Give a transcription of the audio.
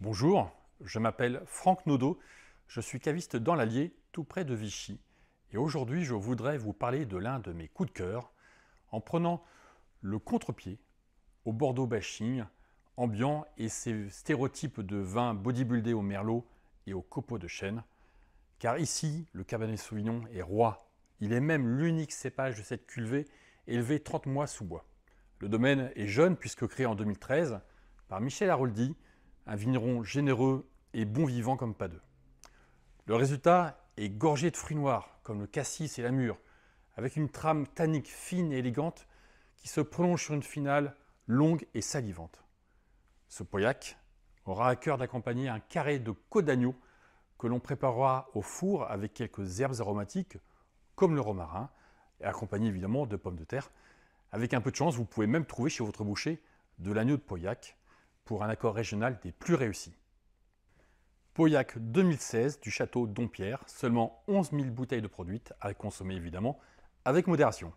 Bonjour, je m'appelle Franck Naudot, je suis caviste dans l'Allier, tout près de Vichy. Et aujourd'hui, je voudrais vous parler de l'un de mes coups de cœur en prenant le contre-pied au Bordeaux bashing ambiant et ses stéréotypes de vins bodybuildés au merlot et au copeaux de chêne. Car ici, le Cabernet Sauvignon est roi. Il est même l'unique cépage de cette culvée élevée 30 mois sous bois. Le domaine est jeune puisque créé en 2013 par Michel Aroldi un vigneron généreux et bon vivant comme pas deux. Le résultat est gorgé de fruits noirs, comme le cassis et la mûre, avec une trame tannique fine et élégante qui se prolonge sur une finale longue et salivante. Ce poillac aura à cœur d'accompagner un carré de côte d'agneau que l'on préparera au four avec quelques herbes aromatiques comme le romarin, et accompagné évidemment de pommes de terre. Avec un peu de chance, vous pouvez même trouver chez votre boucher de l'agneau de poillac pour un accord régional des plus réussis. Pauillac 2016 du château Dompierre, seulement 11 000 bouteilles de produits à consommer évidemment avec modération.